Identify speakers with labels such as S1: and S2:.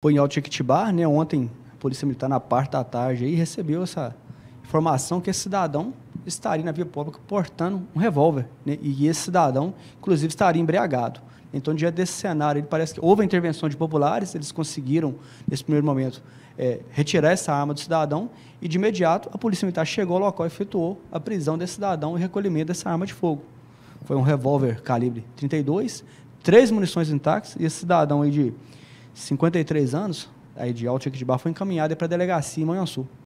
S1: foi em Alto né? Ontem a Polícia Militar na parte da tarde aí recebeu essa informação que esse cidadão estaria na via pública portando um revólver, né? E esse cidadão, inclusive, estaria embriagado. Então, diante desse cenário, ele parece que houve a intervenção de populares, eles conseguiram, nesse primeiro momento, é, retirar essa arma do cidadão e, de imediato, a Polícia Militar chegou ao local e efetuou a prisão desse cidadão e recolhimento dessa arma de fogo. Foi um revólver calibre 32, três munições intactas e esse cidadão aí de 53 anos, aí de alto aqui de bar, foi encaminhada para a delegacia em Manhuaçu.